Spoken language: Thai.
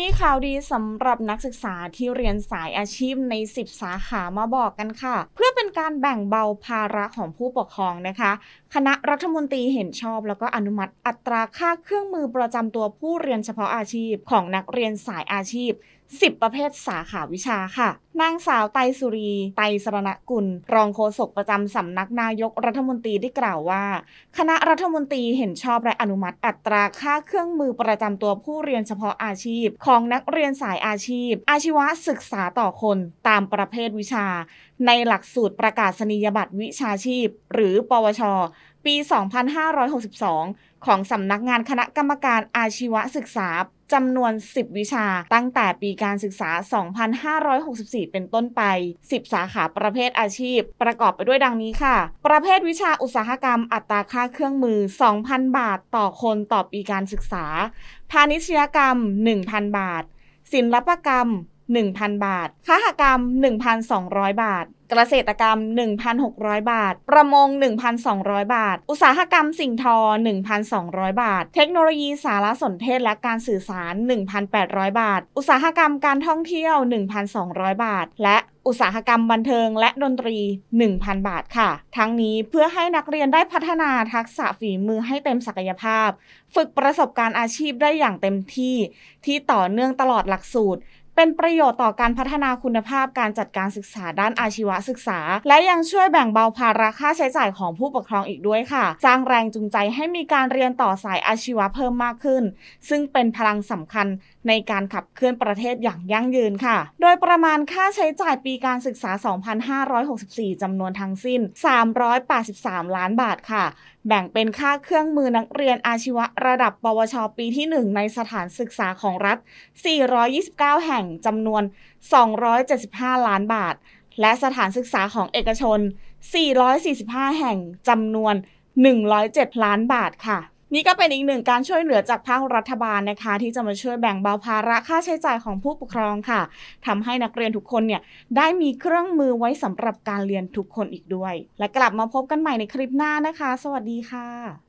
มีข่าวดีสำหรับนักศึกษาที่เรียนสายอาชีพใน 10 สาขามาบอกกันค่ะ เพื่อเป็นการแบ่งเบาภาระของผู้ปกครองนะคะ คณะรัฐมนตรีเห็นชอบแล้วก็อนุมัติอัตราค่าเครื่องมือประจำตัวผู้เรียนเฉพาะอาชีพของนักเรียนสายอาชีพ10 ประเภทสาขาวิชาค่ะนางสาวไตสุรี ไตสรณกุลรองโฆษกประจำสำนักนายกรัฐมนตรีได้กล่าวว่า คณะรัฐมนตรีเห็นชอบและอนุมัติอัตราค่าเครื่องมือประจำตัวผู้เรียนเฉพาะอาชีพ ของนักเรียนสายอาชีพ อาชีวศึกษาต่อคนตามประเภทวิชา ในหลักสูตรประกาศนียบัตรวิชาชีพ หรือ ปวชปี 2562 ของสำนักงานคณะกรรมการอาชีวศึกษาจำนวน 10 วิชา ตั้งแต่ปีการศึกษา 2564 เป็นต้นไป 10 สาขาประเภทอาชีพ ประกอบไปด้วยดังนี้ค่ะ ประเภทวิชาอุตสาหกรรม อัตราค่าเครื่องมือ 2,000 บาท ต่อคนต่อปีการศึกษา พาณิชยกรรม 1,000 บาท ศิลปกรรม1,000บาทค้าหกรรม 1,200 บาท เกษตรกรรม 1,600 บาท ประมง1,200 บาท อุตสาหกรรมสิ่งทอ 1,200 บาท เทคโนโลยีสารสนเทศและการสื่อสาร 1,800 บาท อุตสาหกรรมการท่องเที่ยว 1,200 บาท และอุตสาหกรรมบันเทิงและดนตรี 1,000 บาทค่ะ ทั้งนี้เพื่อให้นักเรียนได้พัฒนาทักษะฝีมือให้เต็มศักยภาพ ฝึกประสบการณ์อาชีพได้อย่างเต็มที่ ที่ต่อเนื่องตลอดหลักสูตรเป็นประโยชน์ต่อการพัฒนาคุณภาพการจัดการศึกษาด้านอาชีวศึกษา และยังช่วยแบ่งเบาภาระค่าใช้จ่ายของผู้ปกครองอีกด้วยค่ะ สร้างแรงจูงใจให้มีการเรียนต่อสายอาชีวะเพิ่มมากขึ้น ซึ่งเป็นพลังสำคัญในการขับเคลื่อนประเทศอย่างยั่งยืนค่ะ โดยประมาณค่าใช้จ่ายปีการศึกษา 2564 จำนวนทั้งสิ้น 383 ล้านบาทค่ะ แบ่งเป็นค่าเครื่องมือนักเรียนอาชีวะระดับปวช ปีที่ 1 ในสถานศึกษาของรัฐ 429 แห่ง จำนวน 275 ล้านบาท และสถานศึกษาของเอกชน 445 แห่ง จำนวน 107 ล้านบาทค่ะนี่ก็เป็นอีกหนึ่งการช่วยเหลือจากภาครัฐบาลนะคะ ที่จะมาช่วยแบ่งเบาภาระค่าใช้จ่ายของผู้ปกครองค่ะ ทำให้นักเรียนทุกคนเนี่ยได้มีเครื่องมือไว้สำหรับการเรียนทุกคนอีกด้วย และกลับมาพบกันใหม่ในคลิปหน้านะคะ สวัสดีค่ะ